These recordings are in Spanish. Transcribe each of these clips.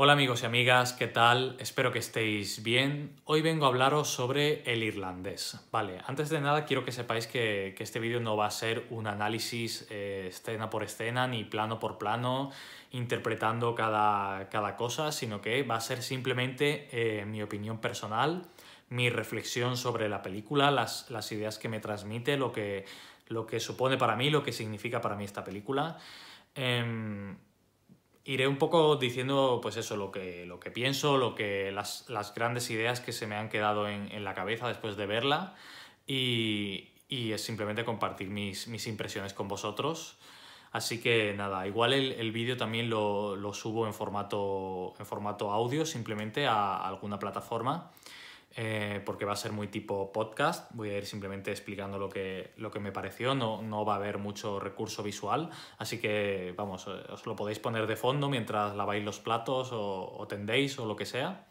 Hola amigos y amigas, ¿qué tal? Espero que estéis bien. Hoy vengo a hablaros sobre el irlandés. Vale, antes de nada quiero que sepáis que, este vídeo no va a ser un análisis eh, escena por escena, ni plano por plano, interpretando cada, cada cosa, sino que va a ser simplemente eh, mi opinión personal, mi reflexión sobre la película, las, ideas que me transmite, lo que, lo que supone para mí, lo que significa para mí esta película. Em, iré un poco diciendo, pues eso, lo que, lo que pienso, lo que, las, grandes ideas que se me han quedado en, la cabeza después de verla y, es simplemente compartir mis, impresiones con vosotros. Así que nada, igual el, vídeo también lo, subo en formato, en formato audio, simplemente a alguna plataforma. Eh, porque va a ser muy tipo podcast. Voy a ir simplemente explicando lo que, me pareció. No, va a haber mucho recurso visual, así que vamos, eh, os lo podéis poner de fondo mientras laváis los platos o, tendéis o lo que sea.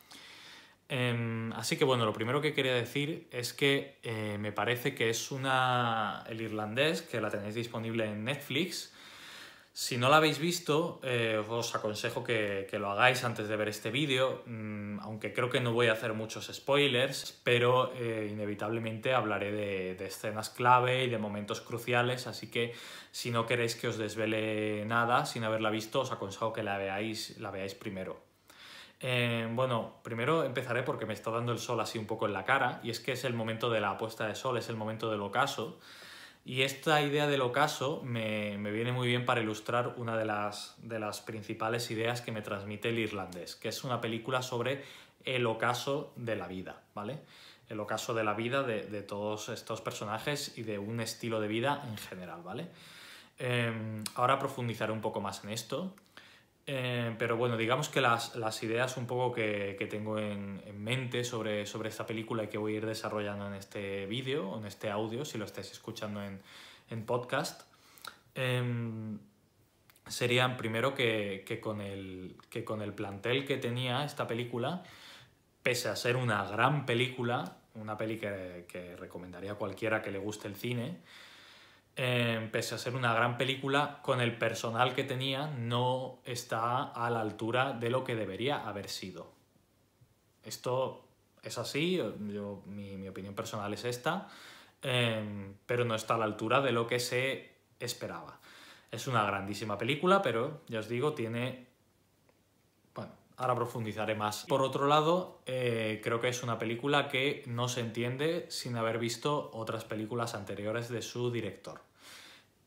Em, así que bueno, lo primero que quería decir es que eh, me parece que es una. El irlandés, que la tenéis disponible en Netflix, si no la habéis visto, eh, os aconsejo que, lo hagáis antes de ver este vídeo, mm, aunque creo que no voy a hacer muchos spoilers, pero eh, inevitablemente hablaré de, escenas clave y de momentos cruciales, así que si no queréis que os desvele nada sin haberla visto, os aconsejo que la veáis, la veáis primero. Eh, bueno, primero empezaré porque me está dando el sol así un poco en la cara, y es que es el momento de la puesta de sol, es el momento del ocaso, y esta idea del ocaso me, viene muy bien para ilustrar una de las, de las principales ideas que me transmite el irlandés, que es una película sobre el ocaso de la vida, ¿vale? El ocaso de la vida de, todos estos personajes y de un estilo de vida en general, ¿vale? Em, ahora profundizaré un poco más en esto. Eh, pero bueno, digamos que las, ideas un poco que, tengo en, mente sobre, esta película y que voy a ir desarrollando en este vídeo o en este audio, si lo estáis escuchando en, podcast, em, serían primero que, con el, plantel que tenía esta película, pese a ser una gran película, una peli que recomendaría a cualquiera que le guste el cine, Em, pese a ser una gran película, con el personal que tenía, no está a la altura de lo que debería haber sido. Esto es así, mi, opinión personal es esta, em, pero no está a la altura de lo que se esperaba. Es una grandísima película, pero ya os digo, tiene... Bueno, ahora profundizaré más. Por otro lado, eh, creo que es una película que no se entiende sin haber visto otras películas anteriores de su director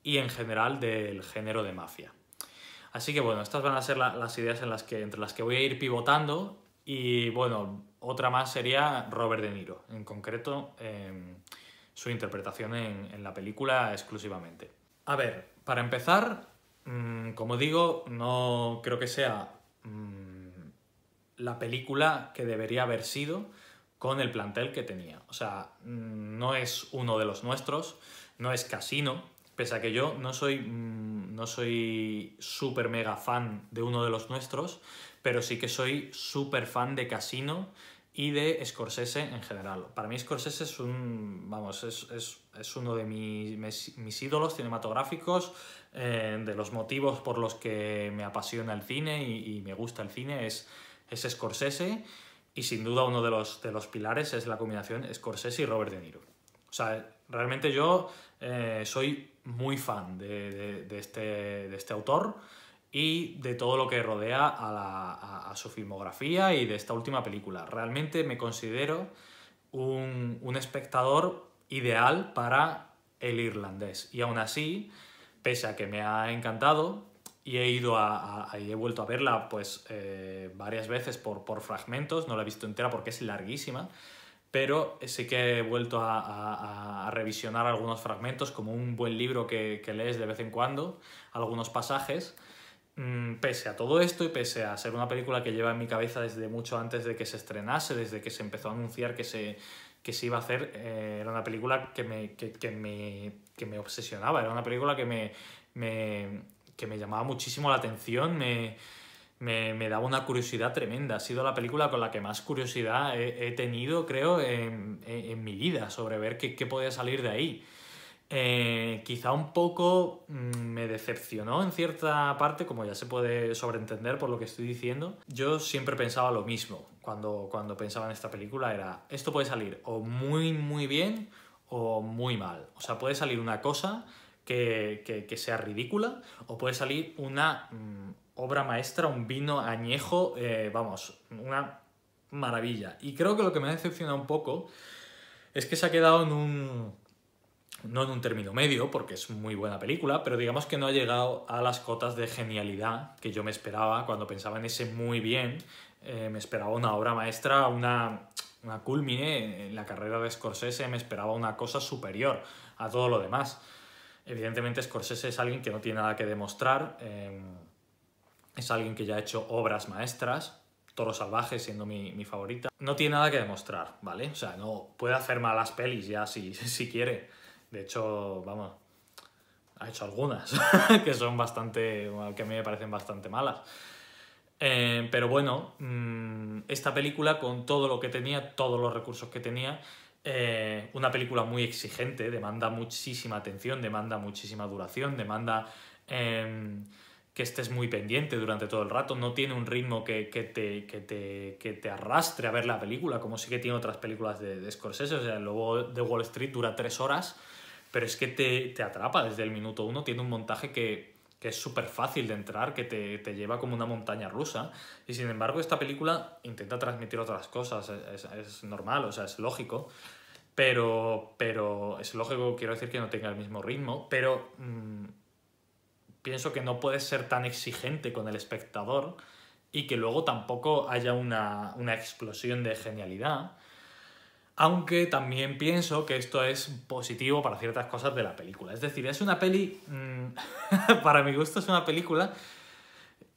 y en general del género de mafia. Así que bueno, estas van a ser las ideas en las que, entre las que voy a ir pivotando y bueno, otra más sería Robert De Niro, en concreto em, su interpretación en, la película exclusivamente. A ver, para empezar, mm, como digo, no creo que sea mm, la película que debería haber sido con el plantel que tenía. O sea, mm, no es uno de los nuestros, no es Casino, pese a que yo no soy mm, no soy súper mega fan de uno de los nuestros, pero sí que soy súper fan de Casino y de Scorsese en general. Para mí Scorsese es un, vamos, es, uno de mis, ídolos cinematográficos, eh, de los motivos por los que me apasiona el cine y, me gusta el cine es, es Scorsese y sin duda uno de los, de los pilares es la combinación Scorsese y Robert De Niro. O sea, realmente yo eh, soy muy fan este, de, este, autor y de todo lo que rodea a, su filmografía y de esta última película. Realmente me considero un, espectador ideal para el irlandés. Y aún así, pese a que me ha encantado y he ido y he vuelto a verla pues eh, varias veces por fragmentos, no la he visto entera porque es larguísima, pero sí que he vuelto a, a, a revisionar algunos fragmentos, como un buen libro que, que lees de vez en cuando, algunos pasajes. Mm, pese a todo esto y pese a ser una película que lleva en mi cabeza desde mucho antes de que se estrenase, desde que se empezó a anunciar que se, que se iba a hacer, eh, era una película que me, que, que me, que me obsesionaba, era una película que me, me, que me llamaba muchísimo la atención, me, me, daba una curiosidad tremenda. Ha sido la película con la que más curiosidad he, tenido, creo, en, mi vida, sobre ver qué, qué podía salir de ahí. Eh, quizá un poco mm, me decepcionó en cierta parte, como ya se puede sobreentender por lo que estoy diciendo. Yo siempre pensaba lo mismo cuando, cuando pensaba en esta película, era, esto puede salir o muy, muy bien o muy mal. O sea, puede salir una cosa que sea ridícula o puede salir una mm, obra maestra, un vino añejo, eh, vamos, una maravilla. Y creo que lo que me ha decepcionado un poco es que se ha quedado en un... no en un término medio, porque es muy buena película, pero digamos que no ha llegado a las cotas de genialidad que yo me esperaba cuando pensaba en ese muy bien. Eh, me esperaba una obra maestra, una, una culmine en la carrera de Scorsese, me esperaba una cosa superior a todo lo demás. Evidentemente Scorsese es alguien que no tiene nada que demostrar. Eh, es alguien que ya ha hecho obras maestras, Toro Salvaje siendo mi, favorita. No tiene nada que demostrar, ¿vale? O sea, no puede hacer malas pelis ya si, quiere. De hecho, vamos, ha hecho algunas que son bastante, que a mí me parecen bastante malas. Eh, pero bueno, mm, esta película con todo lo que tenía, todos los recursos que tenía, eh, una película muy exigente, demanda muchísima atención, demanda muchísima duración, demanda... Em, que estés muy pendiente durante todo el rato, no tiene un ritmo que, te, te, arrastre a ver la película, como sí que tiene otras películas de, Scorsese, o sea, el de Wall Street dura tres horas, pero es que te, atrapa desde el minuto uno, tiene un montaje que, es súper fácil de entrar, que te, lleva como una montaña rusa, y sin embargo esta película intenta transmitir otras cosas, es, normal, o sea, es lógico, pero, pero es lógico, quiero decir que no tenga el mismo ritmo, pero... Mm, pienso que no puede ser tan exigente con el espectador y que luego tampoco haya una, explosión de genialidad. Aunque también pienso que esto es positivo para ciertas cosas de la película. Es decir, es una peli, mm, para mi gusto es una película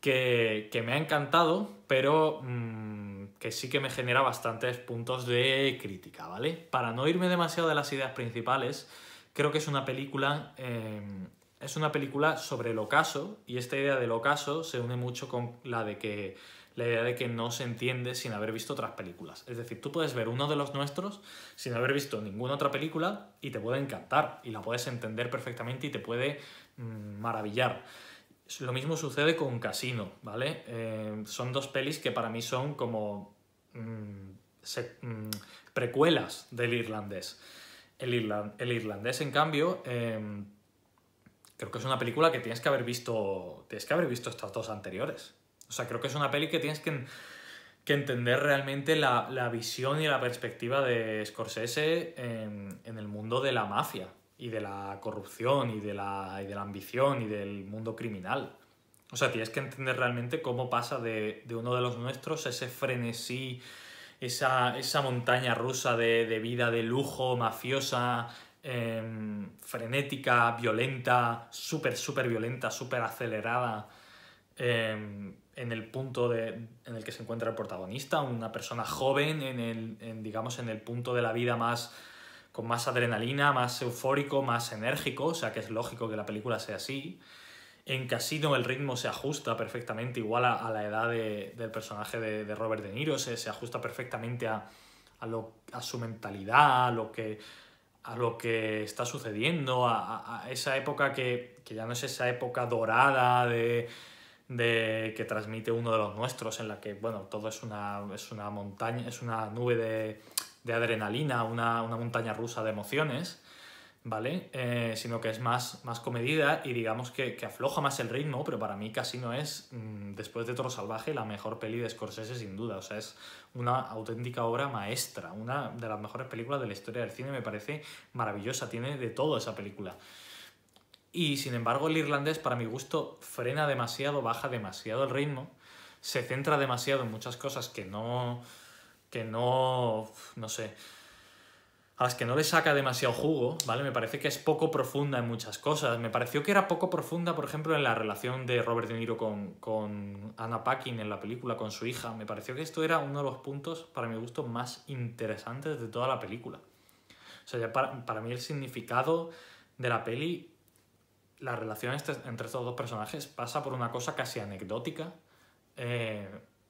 que, me ha encantado, pero mm, que sí que me genera bastantes puntos de crítica, ¿vale? Para no irme demasiado de las ideas principales, creo que es una película em, es una película sobre el ocaso y esta idea del ocaso se une mucho con la de que la idea de que no se entiende sin haber visto otras películas. Es decir, tú puedes ver uno de los nuestros sin haber visto ninguna otra película y te puede encantar y la puedes entender perfectamente y te puede mm, maravillar. Lo mismo sucede con Casino, ¿vale? Eh, son dos pelis que para mí son como mm, mm, precuelas del irlandés. El, el, irlandés, en cambio, eh, creo que es una película que tienes que haber visto, tienes que haber visto estas dos anteriores. O sea, creo que es una peli que tienes que, entender realmente la, visión y la perspectiva de Scorsese en, el mundo de la mafia y de la corrupción y de la, ambición y del mundo criminal. O sea, tienes que entender realmente cómo pasa de, uno de los nuestros ese frenesí, esa, montaña rusa de vida de lujo, mafiosa, Em, frenética, violenta, súper, súper violenta, súper acelerada em, en el punto de, en el que se encuentra el protagonista, una persona joven en el, digamos, en el punto de la vida más con más adrenalina, más eufórico, más enérgico, o sea que es lógico que la película sea así. En Casino el ritmo se ajusta perfectamente, igual a, la edad del personaje de, Robert De Niro, se, ajusta perfectamente a, lo, a su mentalidad, a lo que a lo que está sucediendo, a, esa época que, ya no es esa época dorada de, de, que transmite uno de los nuestros, en la que bueno, todo es una, es una montaña, es una nube de, de adrenalina, una, montaña rusa de emociones, ¿vale? Eh, sino que es más, más comedida y digamos que, afloja más el ritmo, pero para mí casi no es, mm, después de Toro Salvaje, la mejor peli de Scorsese sin duda. O sea, es una auténtica obra maestra, una de las mejores películas de la historia del cine, me parece maravillosa, tiene de todo esa película. Y sin embargo, el irlandés, para mi gusto, frena demasiado, baja demasiado el ritmo, se centra demasiado en muchas cosas que no... que no... no sé a las que no le saca demasiado jugo, ¿vale? Me parece que es poco profunda en muchas cosas. Me pareció que era poco profunda, por ejemplo, en la relación de Robert De Niro con, con Anna Paquin en la película, con su hija. Me pareció que esto era uno de los puntos, para mi gusto, más interesantes de toda la película. O sea, para, mí el significado de la peli, la relación entre estos dos personajes pasa por una cosa casi anecdótica. Eh,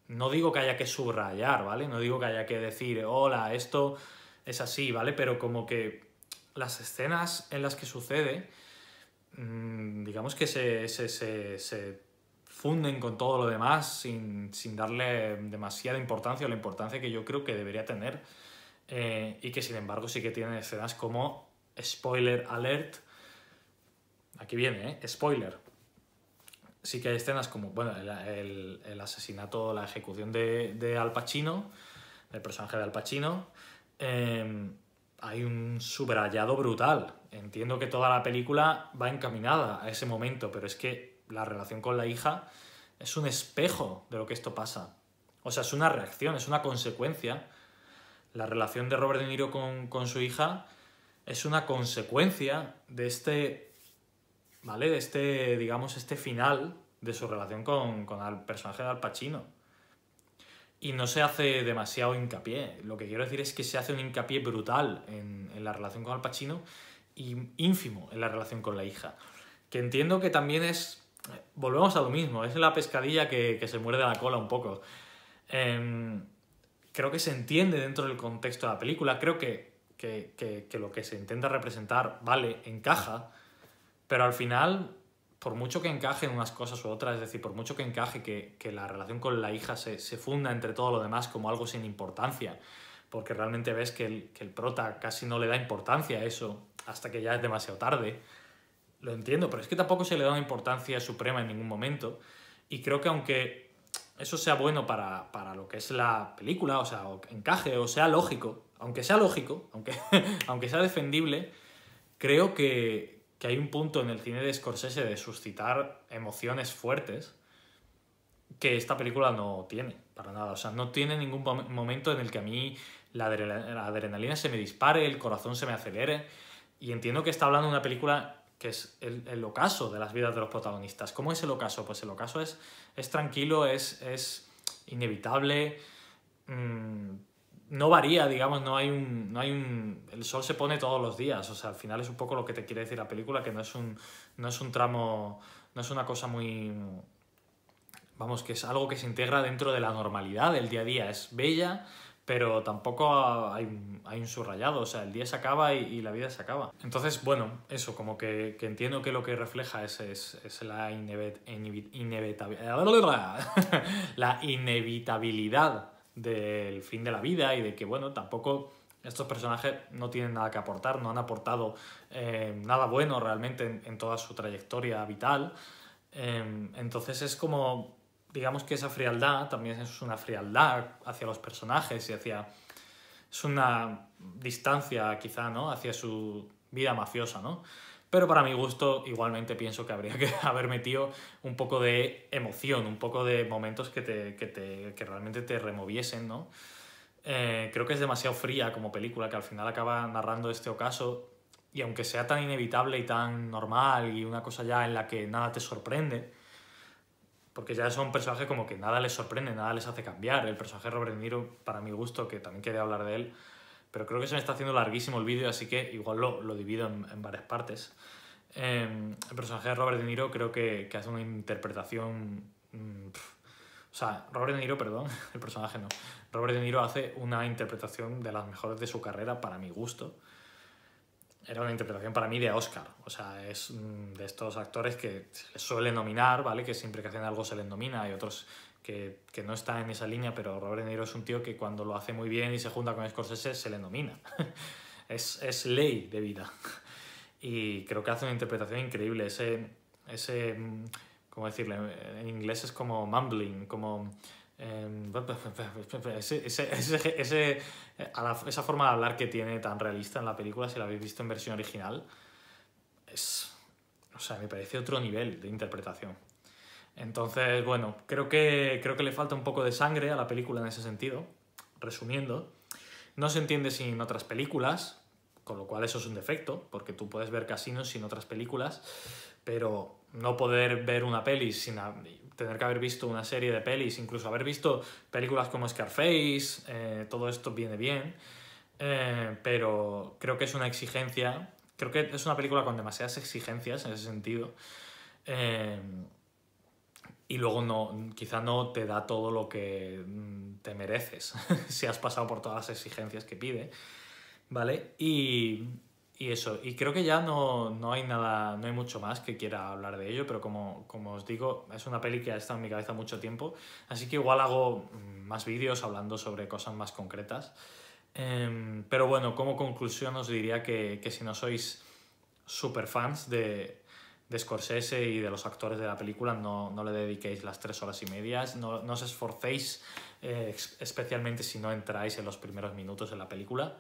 no digo que haya que subrayar, ¿vale? No digo que haya que decir, hola, esto es así, ¿vale? Pero como que las escenas en las que sucede, mm, digamos que se, funden con todo lo demás sin, darle demasiada importancia o la importancia que yo creo que debería tener eh, y que sin embargo sí que tiene escenas como spoiler alert. Aquí viene, ¿eh? Spoiler. Sí que hay escenas como, bueno, el, el, el asesinato, la ejecución de, de Al Pacino, el personaje de Al Pacino, Em, hay un subrayado brutal. Entiendo que toda la película va encaminada a ese momento, pero es que la relación con la hija es un espejo de lo que esto pasa. O sea, es una reacción, es una consecuencia. La relación de Robert De Niro con, su hija es una consecuencia de este, ¿vale? De este, digamos, este final de su relación con, con el personaje de Al Pacino. Y no se hace demasiado hincapié. Lo que quiero decir es que se hace un hincapié brutal en, la relación con Al Pacino y ínfimo en la relación con la hija. Que entiendo que también es. Volvemos a lo mismo, es la pescadilla que, se muerde la cola un poco. Em, creo que se entiende dentro del contexto de la película. Creo que, que, lo que se intenta representar, vale, encaja, pero al final por mucho que encaje en unas cosas u otras, es decir, por mucho que encaje que, la relación con la hija se, funda entre todo lo demás como algo sin importancia, porque realmente ves que el, que prota casi no le da importancia a eso hasta que ya es demasiado tarde, lo entiendo, pero es que tampoco se le da una importancia suprema en ningún momento, y creo que aunque eso sea bueno para, lo que es la película, o sea, encaje, o sea lógico, aunque sea lógico, aunque, aunque sea defendible, creo que, que hay un punto en el cine de Scorsese de suscitar emociones fuertes que esta película no tiene, para nada. O sea, no tiene ningún momento en el que a mí la, adrenalina se me dispare, el corazón se me acelere. Y entiendo que está hablando de una película que es el, ocaso de las vidas de los protagonistas. ¿Cómo es el ocaso? Pues el ocaso es, es tranquilo, es, es inevitable. Mm, no varía, digamos, no hay un. No hay un. El sol se pone todos los días. O sea, al final es un poco lo que te quiere decir la película, que no es un. No es un tramo. No es una cosa muy. Vamos, que es algo que se integra dentro de la normalidad del día a día. Es bella, pero tampoco hay, hay un subrayado. O sea, el día se acaba y, la vida se acaba. Entonces, bueno, eso, como que, entiendo que lo que refleja es, es, es la, inevitabilidad, la inevitabilidad del fin de la vida y de que, bueno, tampoco estos personajes no tienen nada que aportar, no han aportado eh, nada bueno realmente en, toda su trayectoria vital. Em, entonces es como, digamos que esa frialdad también es una frialdad hacia los personajes y hacia... Es una distancia quizá, ¿no? Hacia su vida mafiosa, ¿no? pero para mi gusto igualmente pienso que habría que haber metido un poco de emoción, un poco de momentos que, realmente te removiesen, ¿no? Eh, creo que es demasiado fría como película, que al final acaba narrando este ocaso, y aunque sea tan inevitable y tan normal y una cosa ya en la que nada te sorprende, porque ya son personajes como que nada les sorprende, nada les hace cambiar. El personaje de Robert Niro, para mi gusto, que también quería hablar de él, pero creo que se me está haciendo larguísimo el vídeo, así que igual lo, divido en, en, varias partes. Em, el personaje de Robert De Niro creo que, hace una interpretación... Mm, o sea, Robert De Niro, perdón, el personaje no. Robert De Niro hace una interpretación de las mejores de su carrera para mi gusto. Era una interpretación para mí de Oscar. O sea, es mm, de estos actores que se suele nominar, ¿vale? Que siempre que hacen algo se les nomina. Hay otros que, no está en esa línea, pero Robert De Niro es un tío que cuando lo hace muy bien y se junta con Scorsese se le nomina. es, ley de vida. Y creo que hace una interpretación increíble. Ese, ese mm, ¿cómo decirle? En inglés es como mumbling, como... Em, ese, esa forma de hablar que tiene tan realista en la película, si la habéis visto en versión original, es... O sea, me parece otro nivel de interpretación. Entonces, bueno, creo que, creo que le falta un poco de sangre a la película en ese sentido. Resumiendo, no se entiende sin otras películas, con lo cual eso es un defecto, porque tú puedes ver casinos sin otras películas, pero no poder ver una peli sin tener que haber visto una serie de pelis, incluso haber visto películas como Scarface, eh, todo esto viene bien, eh, pero creo que es una exigencia, creo que es una película con demasiadas exigencias en ese sentido. Eh, y luego no, quizá no te da todo lo que mm, te mereces si has pasado por todas las exigencias que pide, ¿vale? Y, y eso, y creo que ya no, no, hay nada, no hay mucho más que quiera hablar de ello, pero como, como os digo, es una peli que ha estado en mi cabeza mucho tiempo, así que igual hago mm, más vídeos hablando sobre cosas más concretas. Em, pero bueno, como conclusión os diría que, que si no sois super fans de, de Scorsese y de los actores de la película, no, le dediquéis las tres horas y medias, no, os esforcéis, eh, especialmente si no entráis en los primeros minutos de la película.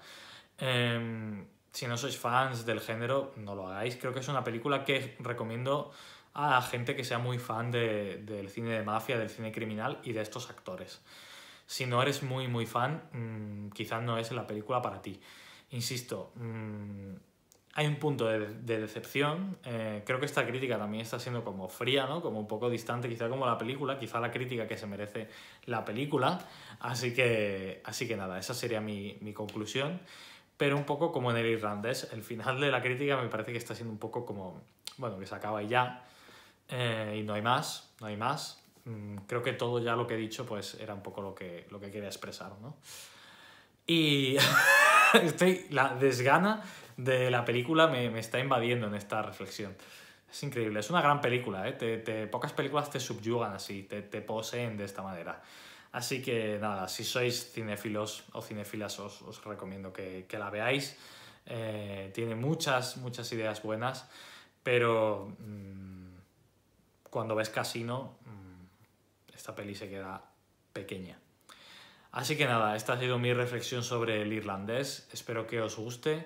Em, si no sois fans del género, no lo hagáis. Creo que es una película que recomiendo a gente que sea muy fan del cine de mafia, del cine criminal y de estos actores. Si no eres muy, muy fan, mm, quizás no es la película para ti. Insisto, mm, hay un punto de, decepción. Eh, creo que esta crítica también está siendo como fría, ¿no? Como un poco distante, quizá como la película, quizá la crítica que se merece la película. Así que, así que nada, esa sería mi, conclusión. Pero un poco como en el irlandés, el final de la crítica me parece que está siendo un poco como, bueno, que se acaba y ya. Eh, y no hay más, no hay más. Mm, creo que todo ya lo que he dicho pues era un poco lo que, lo que quería expresar, ¿no? Y estoy, la desgana de la película me, está invadiendo en esta reflexión. Es increíble, es una gran película, ¿eh? pocas películas te subyugan así, te, poseen de esta manera. Así que nada, si sois cinéfilos o cinéfilas os, recomiendo que, la veáis. Eh, tiene muchas, muchas ideas buenas, pero mm, cuando ves Casino, mm, esta peli se queda pequeña. Así que nada, esta ha sido mi reflexión sobre el irlandés. Espero que os guste